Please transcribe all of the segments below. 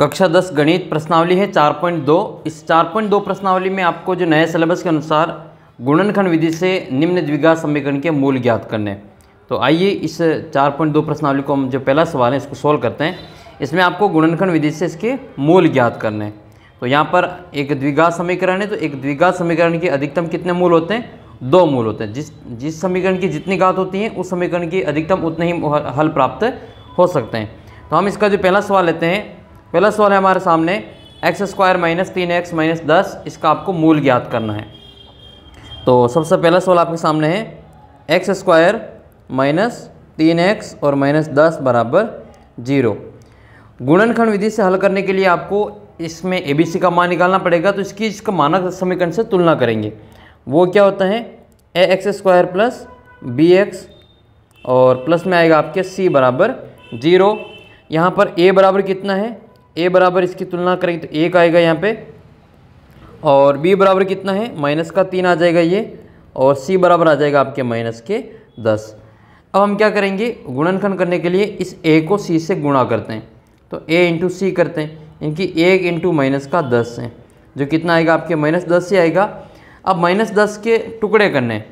कक्षा दस गणित प्रश्नावली है चार पॉइंट दो इस चार पॉइंट दो प्रश्नावली में आपको जो नए सिलेबस के अनुसार गुणनखंड विधि से निम्न द्विघात समीकरण के मूल ज्ञात करने तो आइए इस चार पॉइंट दो प्रश्नावली को हम जो पहला सवाल है इसको सोल्व करते हैं इसमें आपको गुणनखंड विधि से इसके मूल ज्ञात करने तो यहाँ पर एक द्विघात समीकरण है तो एक द्विघात समीकरण के अधिकतम कितने मूल होते हैं दो मूल होते हैं जिस जिस समीकरण की जितनी घात होती है उस समीकरण की अधिकतम उतने ही हल प्राप्त हो सकते हैं तो हम इसका जो पहला सवाल लेते हैं पहला सवाल है हमारे सामने एक्स स्क्वायर माइनस तीन एक्स माइनस दस इसका आपको मूल ज्ञात करना है तो सबसे पहला सवाल आपके सामने है एक्स स्क्वायर माइनस तीन एक्स और माइनस दस बराबर जीरो गुणनखंड विधि से हल करने के लिए आपको इसमें ए बी सी का मान निकालना पड़ेगा तो इसकी इसका मानक समीकरण से तुलना करेंगे वो क्या होता है a x square plus b x और प्लस में आएगा आपके सी बराबर जीरो यहाँ पर ए बराबर कितना है ए बराबर इसकी तुलना करेंगे तो एक आएगा यहाँ पे और बी बराबर कितना है माइनस का तीन आ जाएगा ये और सी बराबर आ जाएगा आपके माइनस के दस अब हम क्या करेंगे गुणनखंड करने के लिए इस ए को सी से गुणा करते हैं तो ए इंटू सी करते हैं इनकी एक इंटू माइनस का दस है जो कितना आएगा आपके माइनस दस से आएगा अब माइनस दस के टुकड़े करने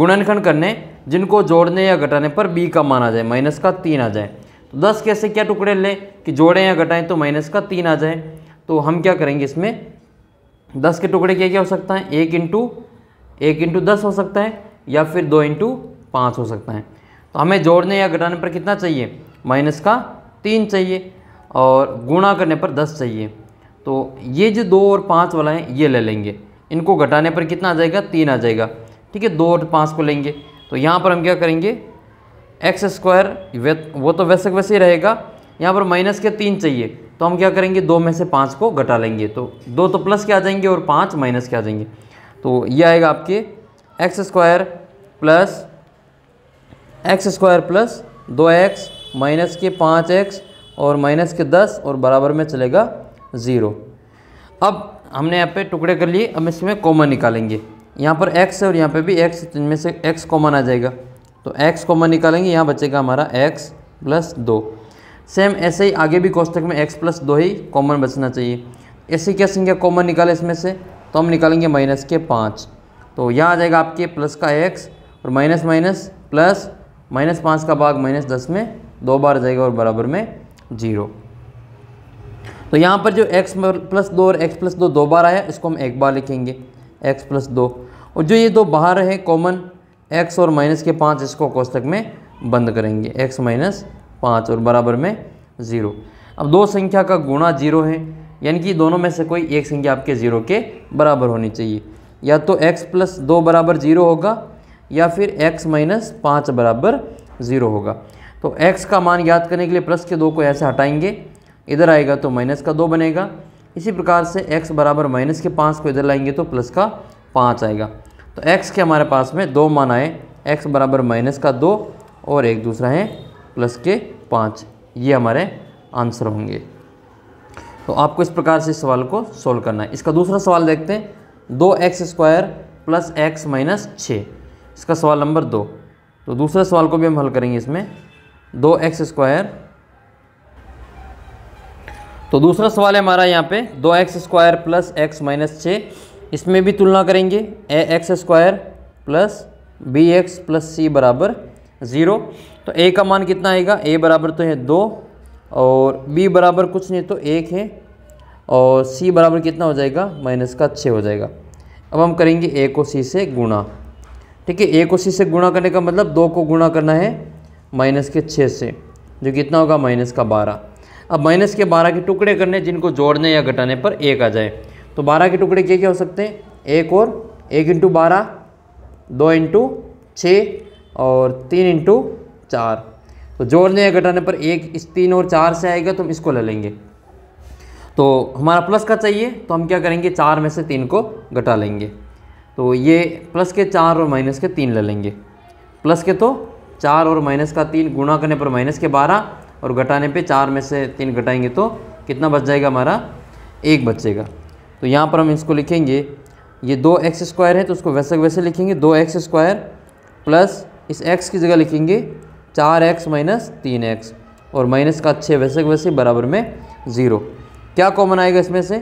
गुणनखंड करने जिनको जोड़ने या घटाने पर बी का मान आ जाए माइनस का तीन आ जाए तो दस कैसे क्या टुकड़े लें कि जोड़ें या घटाएं तो माइनस का तीन आ जाए तो हम क्या करेंगे इसमें दस के टुकड़े क्या क्या हो सकता है एक इंटू एक इंटू दस हो सकता है या फिर दो इंटू पाँच हो सकता है तो हमें जोड़ने या घटाने पर कितना चाहिए माइनस का तीन चाहिए और गुणा करने पर दस चाहिए तो ये जो दो और पाँच वाला है ये ले लेंगे इनको घटाने पर कितना आ जाएगा तीन आ जाएगा ठीक है दो और पाँच को लेंगे तो यहाँ पर हम क्या करेंगे एक्स स्क्वायर वो तो वैसे वैसे ही रहेगा यहाँ पर माइनस के तीन चाहिए तो हम क्या करेंगे दो में से पाँच को घटा लेंगे तो दो तो प्लस के आ जाएंगे और पाँच माइनस के आ जाएंगे तो ये आएगा आपके x square plus x square plus दो एक्स माइनस के पाँच एक्स और माइनस के दस और बराबर में चलेगा ज़ीरो अब हमने यहाँ पे टुकड़े कर लिए अब इसमें कॉमन निकालेंगे यहाँ पर एक्स है और यहाँ पे भी एक्स इनमें से एक्स कॉमन आ जाएगा तो x कॉमन निकालेंगे यहाँ बचेगा हमारा x प्लस दो सेम ऐसे ही आगे भी कोष्टक में x प्लस दो ही कॉमन बचना चाहिए ऐसी क्या संख्या कॉमन निकाले इसमें से तो हम निकालेंगे माइनस के पाँच तो यहाँ आ जाएगा आपके प्लस का x और माइनस माइनस प्लस माइनस पाँच का भाग माइनस दस में दो बार जाएगा और बराबर में जीरो तो यहाँ पर जो x प्लस दो और x प्लस दो दो बार आया इसको हम एक बार लिखेंगे x प्लस दो और जो ये दो बाहर है कॉमन एक्स और माइनस के पाँच इसको कोष्टक में बंद करेंगे एक्स माइनस पाँच और बराबर में ज़ीरो अब दो संख्या का गुणा जीरो है यानी कि दोनों में से कोई एक संख्या आपके ज़ीरो के बराबर होनी चाहिए या तो x प्लस दो बराबर जीरो होगा या फिर x माइनस पाँच बराबर ज़ीरो होगा तो x का मान याद करने के लिए प्लस के दो को ऐसे हटाएंगे इधर आएगा तो माइनस का दो बनेगा इसी प्रकार से x बराबर माइनस के पाँच को इधर लाएंगे तो प्लस का पाँच आएगा तो एक्स के हमारे पास में दो मान आए एक्स बराबर माइनस का दो और एक दूसरा है प्लस के पाँच ये हमारे आंसर होंगे तो आपको इस प्रकार से इस सवाल को सोल्व करना है इसका दूसरा सवाल देखते हैं दो x square plus x minus छः इसका सवाल नंबर दो तो दूसरे सवाल को भी हम हल करेंगे इसमें दो एक्स स्क्वायर तो दूसरा सवाल है हमारा यहाँ पे दो x square plus x minus छः इसमें भी तुलना करेंगे a x square plus b x plus c बराबर ज़ीरो तो ए का मान कितना आएगा ए बराबर तो है दो और बी बराबर कुछ नहीं तो एक है और सी बराबर कितना हो जाएगा माइनस का छः हो जाएगा अब हम करेंगे ए को सी से गुणा ठीक है ए को सी से गुणा करने का मतलब दो को गुणा करना है माइनस के छः से जो कितना होगा माइनस का बारह अब माइनस के बारह के टुकड़े करने जिनको जोड़ने या घटाने पर एक आ जाए तो बारह के टुकड़े क्या क्या हो सकते हैं एक और एक इंटू बारह दो इंटू छः और तीन इंटू चार तो जोड़ने या घटाने पर एक इस तीन और चार से आएगा तो हम इसको ले लेंगे तो हमारा प्लस का चाहिए तो हम क्या करेंगे चार में से तीन को घटा लेंगे तो ये प्लस के चार और माइनस के तीन ले लेंगे प्लस के तो चार और माइनस का तीन गुणा करने पर माइनस के बारह और घटाने पे चार में से तीन घटाएंगे तो कितना बच जाएगा हमारा एक बचेगा तो यहाँ पर हम इसको लिखेंगे ये दो एक्स स्क्वायर है तो उसको वैसे वैसे लिखेंगे दो एक्स स्क्वायर प्लस इस एक्स की जगह लिखेंगे चार एक्स माइनस तीन एक्स और माइनस का छः वैसे वैसे बराबर में ज़ीरो क्या कॉमन आएगा इसमें से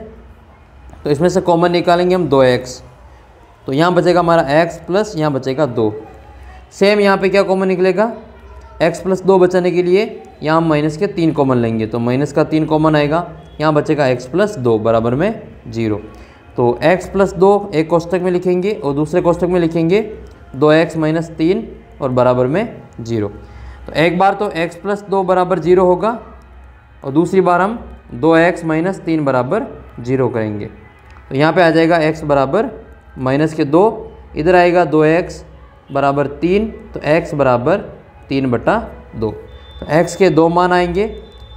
तो इसमें से कॉमन निकालेंगे हम दो एक्स तो यहाँ बचेगा हमारा एक्स प्लस यहाँ बचेगा दो सेम यहाँ पे क्या कॉमन निकलेगा एक्स प्लस दो बचाने के लिए यहाँ माइनस के तीन कॉमन लेंगे तो माइनस का तीन कॉमन आएगा यहाँ बचेगा एक्स प्लस दो बराबर में जीरो तो एक्स प्लस दो एक कोष्टक में लिखेंगे और दूसरे कोष्टक में लिखेंगे दो एक्स माइनस तीन और बराबर में जीरो तो एक बार तो एक्स प्लस दो बराबर जीरो होगा और दूसरी बार हम दो एक्स माइनस तीन बराबर जीरो करेंगे तो यहाँ पे आ जाएगा एक्स बराबर माइनस के दो इधर आएगा दो एक्स बराबर तीन तो एक्स बराबर तीन बटा दो तो एक्स के दो मान आएंगे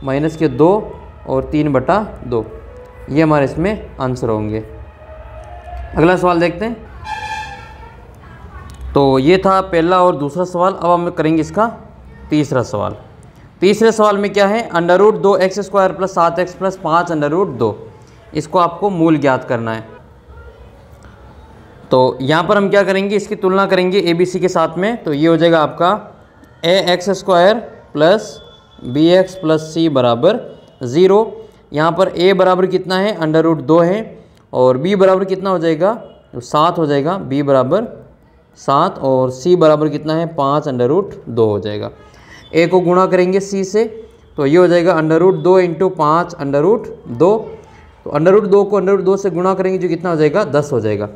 माइनस के दो और तीन बटा दो ये हमारे इसमें आंसर होंगे अगला सवाल देखते हैं तो ये था पहला और दूसरा सवाल अब हम करेंगे इसका तीसरा सवाल तीसरे सवाल में क्या है अंडर रूट दो एक्स स्क्वायर प्लस सात एक्स प्लस पाँच अंडर रूट दो इसको आपको मूल ज्ञात करना है तो यहाँ पर हम क्या करेंगे इसकी तुलना करेंगे ए बी सी के साथ में तो ये हो जाएगा आपका a x square plus b x plus c बराबर ज़ीरो यहाँ पर ए बराबर कितना है अंडर रूट दो है और बी बराबर कितना हो जाएगा तो सात हो जाएगा बी बराबर सात और सी बराबर कितना है पाँच अंडर रूट दो हो जाएगा ए को गुणा करेंगे सी से तो ये हो जाएगा अंडर रूट दो इंटू पाँच अंडर रूट दो तो अंडर रूट दो को अंडर रूट दो से गुणा करेंगे जो कितना हो जाएगा दस हो जाएगा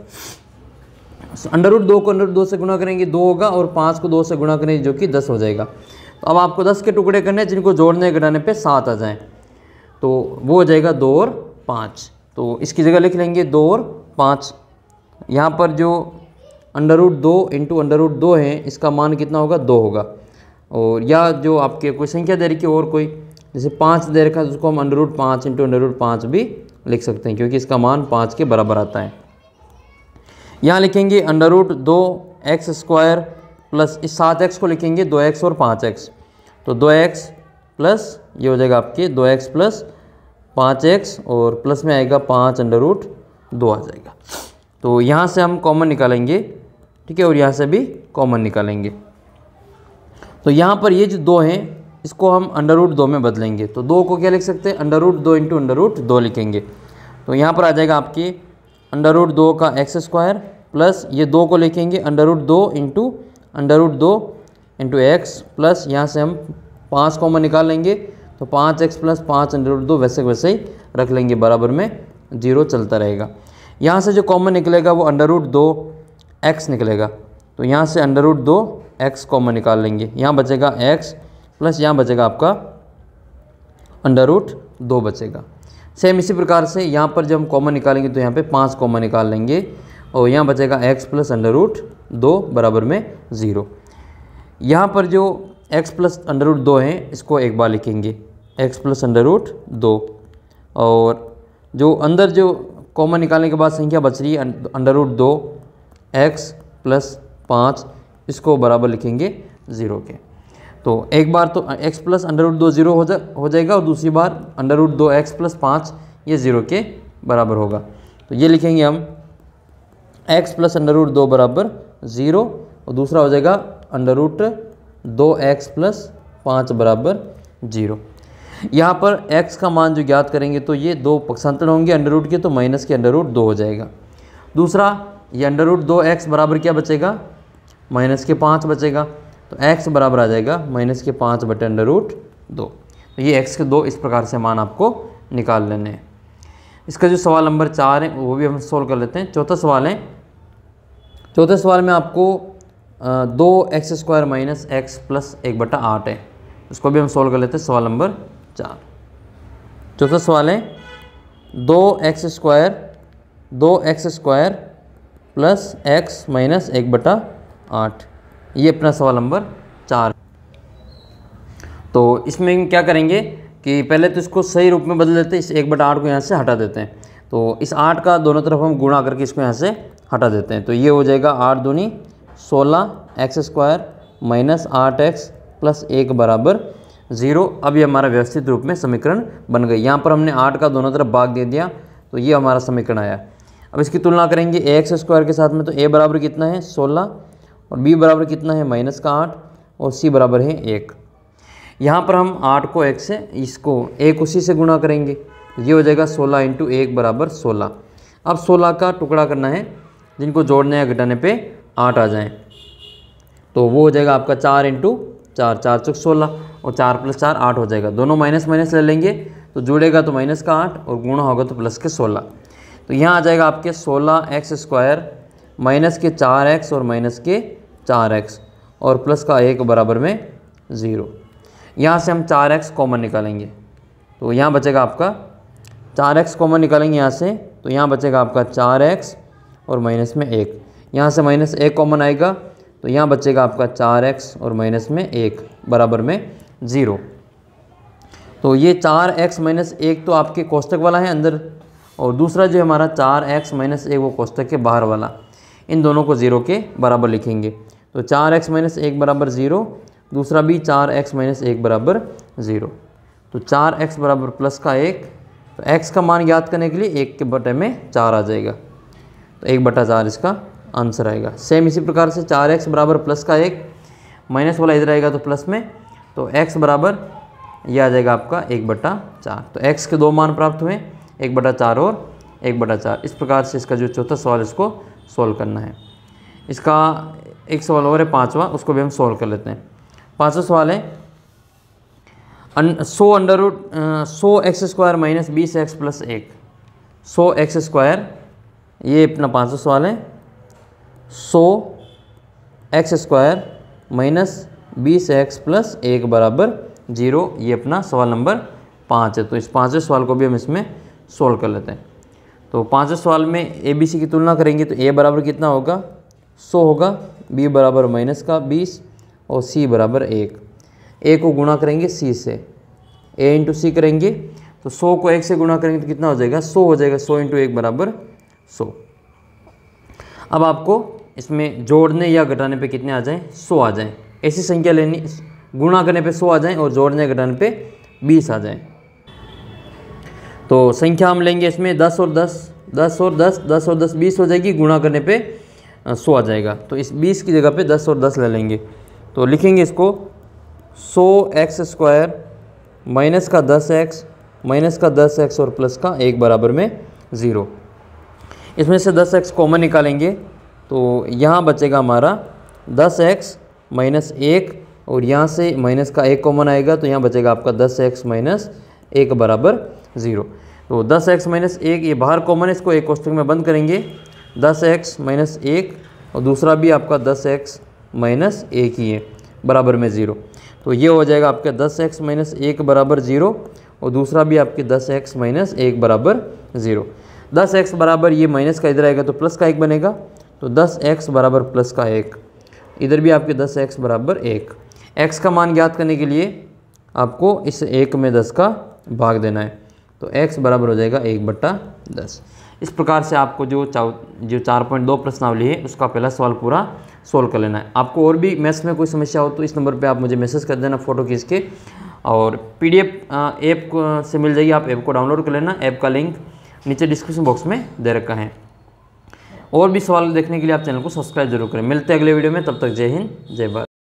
अंडर रूट दो को अंडर रूट दो से गुणा करेंगे दो होगा और पाँच को दो से गुणा करेंगे जो कि दस हो जाएगा तो अब आपको दस के टुकड़े करने हैं जिनको जोड़ने घटाने पे सात आ जाएँ तो वो हो जाएगा दो और पाँच तो इसकी जगह लिख लेंगे दो और पाँच यहाँ पर जो अंडर रूट दो इंटू अंडर रूट दो है इसका मान कितना होगा दो होगा और या जो आपके कोई संख्या दे रखी और कोई जैसे पाँच दे रखा है तो उसको हम अंडर रूट पाँच इंटू अंडर रूट पाँच भी लिख सकते हैं क्योंकि इसका मान पाँच के बराबर आता है यहाँ लिखेंगे अंडर रूट दो एक्स स्क्वायर प्लस इस सात एक्स को लिखेंगे दो एक्स और पाँच एक्स तो दो एक्स प्लस ये हो जाएगा आपके दो एक्स प्लस पाँच एक्स और प्लस में आएगा पाँच अंडर रूट दो आ जाएगा तो यहाँ से हम कॉमन निकालेंगे ठीक है और यहाँ से भी कॉमन निकालेंगे तो यहाँ पर ये जो दो हैं इसको हम अंडर रूट दो में बदलेंगे तो दो को क्या लिख सकते हैं अंडर रूट दो इंटू अंडर रूट दो लिखेंगे तो यहाँ पर आ जाएगा आपकी अंडर रूट दो का एक्स स्क्वायर प्लस ये दो को लिखेंगे अंडर रूट दो इंटू अंडर रूट दो इंटू एक्स प्लस यहाँ से हम पाँच कॉमन निकाल लेंगे तो पाँच एक्स प्लस पाँच अंडर दो वैसे वैसे ही रख लेंगे बराबर में जीरो चलता रहेगा यहाँ से जो कॉमन निकलेगा वो अंडर रूट दो एक्स निकलेगा तो यहाँ से अंडर रूट दो एक्स कॉमन निकाल लेंगे यहाँ बचेगा एक्स प्लस यहाँ बचेगा आपका अंडर रूट दो बचेगा सेम इसी प्रकार से यहाँ पर जब हम कॉमन निकालेंगे तो यहाँ पे पाँच कॉमन निकाल लेंगे और यहाँ बचेगा एक्स प्लस अंडर रूट दो बराबर में ज़ीरो यहाँ पर जो एक्स प्लस अंडर रूट दो हैं इसको एक बार लिखेंगे एक्स प्लस अंडर रूट दो और जो अंदर जो कॉमन निकालने के बाद संख्या बच रही है अंडर रूट दो एक्स प्लस पाँच इसको बराबर लिखेंगे ज़ीरो के तो एक बार तो एक्स प्लस अंडर रूट दो ज़ीरो हो जा हो जाएगा और दूसरी बार अंडर रूट दो एक्स प्लस पाँच ये ज़ीरो के बराबर होगा तो ये लिखेंगे हम एक्स प्लस अंडर रूट दो बराबर ज़ीरो और दूसरा हो जाएगा अंडर रूट दो एक्स प्लस पाँच बराबर जीरो यहाँ पर x का मान जो ज्ञात करेंगे तो ये दो पक्षांतर होंगे अंडर रूट के तो माइनस के अंडर रूट दो हो जाएगा दूसरा ये अंडर रूट दो एक्स बराबर क्या बचेगा माइनस के पाँच बचेगा तो x बराबर आ जाएगा माइनस के पाँच बटे अंडर रूट दो तो ये x के दो इस प्रकार से मान आपको निकाल लेने हैं इसका जो सवाल नंबर चार है वो भी हम सोल्व कर लेते हैं चौथा सवाल है चौथे सवाल में आपको दो x square minus x plus एक बटा आठ है उसको भी हम सोल्व कर लेते हैं सवाल नंबर चार चौथा सवाल है दो एक्स स्क्वायर दो x square plus x minus एक बटा आठ ये अपना सवाल नंबर चार तो इसमें हम क्या करेंगे कि पहले तो इसको सही रूप में बदल देते हैं इस एक बटा आठ को यहाँ से हटा देते हैं तो इस आठ का दोनों तरफ हम गुणा करके इसको यहाँ से हटा देते हैं तो ये हो जाएगा आठ दूनी सोलह एक्स स्क्वायर माइनस आठ एक्स प्लस एक बराबर ज़ीरो अब ये हमारा व्यवस्थित रूप में समीकरण बन गई यहाँ पर हमने आठ का दोनों तरफ भाग दे दिया तो ये हमारा समीकरण आया अब इसकी तुलना करेंगे ए एक्स स्क्वायर के साथ में तो ए बराबर कितना है सोलह और बी बराबर कितना है माइनस का आठ और सी बराबर है एक यहाँ पर हम आठ को एक से इसको एक उसी से गुणा करेंगे तो ये हो जाएगा सोलह इंटू एक बराबर सोलह अब सोलह का टुकड़ा करना है जिनको जोड़ने या घटाने पे आठ आ जाएँ तो वो हो जाएगा आपका चार इंटू चार चार चौक सोलह और चार प्लस चार आठ हो जाएगा दोनों माइनस माइनस ले लेंगे तो जुड़ेगा तो माइनस का आठ और गुणा होगा तो प्लस के सोलह तो यहाँ आ जाएगा आपके सोलह एक्स स्क्वायर माइनस के चार एक्स और माइनस के चार एक्स और प्लस का एक बराबर में ज़ीरो यहाँ से हम चार एक्स कॉमन निकालेंगे तो यहाँ बचेगा आपका चार एक्स कॉमन निकालेंगे यहाँ से तो यहाँ बचेगा आपका चार एक्स और माइनस में एक यहाँ से माइनस एक कॉमन आएगा तो यहाँ बचेगा आपका चार एक्स और माइनस में एक बराबर में ज़ीरो तो ये चार एक्स माइनस एक तो आपके कोष्टक वाला है अंदर और दूसरा जो हमारा चार एक्स माइनस एक वो कोष्टक के बाहर वाला इन दोनों को ज़ीरो के बराबर लिखेंगे तो चार एक्स माइनस एक बराबर ज़ीरो दूसरा भी चार एक्स माइनस एक बराबर ज़ीरो तो चार एक्स बराबर प्लस का एक तो एक्स का मान याद करने के लिए एक के बटे में चार आ जाएगा तो एक बटा चार इसका आंसर आएगा सेम इसी प्रकार से चार एक्स बराबर प्लस का एक माइनस वाला इधर आएगा तो प्लस में तो एक्स बराबर ये आ जाएगा आपका एक बटा चार तो एक्स के दो मान प्राप्त हुए एक बटा चार और एक बटा चार इस प्रकार से इसका जो चौथा सवाल इसको सॉल्व करना है इसका एक सवाल और है पाँचवा उसको भी हम सॉल्व कर लेते हैं पाँचवा सवाल है अन, अंडर रूट सौ एक्स स्क्वायर माइनस बीस एक्स प्लस एक सौ एक्स स्क्वायर ये अपना पाँचवा सवाल है सौ एक्स स्क्वायर माइनस बीस एक्स प्लस एक बराबर जीरो ये अपना सवाल नंबर पाँच है तो इस पाँचवें सवाल को भी हम इसमें सोल्व कर लेते हैं तो पाँचवें सवाल में ए बी सी की तुलना करेंगे तो ए बराबर कितना होगा सौ होगा बी बराबर माइनस का बीस और सी बराबर एक ए को गुणा करेंगे सी से ए इंटू सी करेंगे तो सौ को एक से गुणा करेंगे तो कितना हो जाएगा सौ हो जाएगा सौ इंटू एक बराबर सौ अब आपको इसमें जोड़ने या घटाने पे कितने आ जाएं सौ आ जाएं ऐसी संख्या लेनी गुणा करने पे सौ आ जाएं और जोड़ने घटाने पे बीस आ जाएं तो संख्या हम लेंगे इसमें दस और दस दस और दस दस और दस बीस हो जाएगी गुणा करने पे सौ आ जाएगा तो इस बीस की जगह पे दस और दस ले लेंगे तो लिखेंगे इसको सौ एक्स स्क्वायर माइनस का दस एक्स माइनस का दस एक्स और प्लस का एक बराबर में ज़ीरो इसमें से दस एक्स कॉमन निकालेंगे तो यहाँ बचेगा हमारा दस एक्स माइनस एक और यहाँ से माइनस का एक कॉमन आएगा तो यहाँ बचेगा आपका दस एक्स माइनस एक बराबर ज़ीरो तो दस एक्स माइनस एक ये बाहर कॉमन है इसको एक कोष्टक में बंद करेंगे दस एक्स माइनस एक और दूसरा भी आपका दस एक्स माइनस एक ही है बराबर में ज़ीरो तो ये हो जाएगा आपका दस एक्स माइनस एक बराबर ज़ीरो और दूसरा भी आपके दस एक्स माइनस एक बराबर ज़ीरो दस एक्स बराबर ये माइनस का इधर आएगा तो प्लस का एक बनेगा तो दस एक्स बराबर प्लस का एक इधर भी आपके दस एक्स बराबर एक एक्स का मान ज्ञात करने के लिए आपको इस एक में दस का भाग देना है तो एक्स बराबर हो जाएगा एक बट्टा दस इस प्रकार से आपको जो चा जो चार पॉइंट दो प्रश्नावली है उसका पहला सवाल पूरा सोल्व कर लेना है आपको और भी मैथ्स में कोई समस्या हो तो इस नंबर पे आप मुझे मैसेज कर देना फ़ोटो खींच के और पीडीएफ ऐप से मिल जाएगी आप ऐप को डाउनलोड कर लेना ऐप का लिंक नीचे डिस्क्रिप्शन बॉक्स में दे रखा है और भी सवाल देखने के लिए आप चैनल को सब्सक्राइब जरूर करें मिलते हैं अगले वीडियो में तब तक जय हिंद जय भारत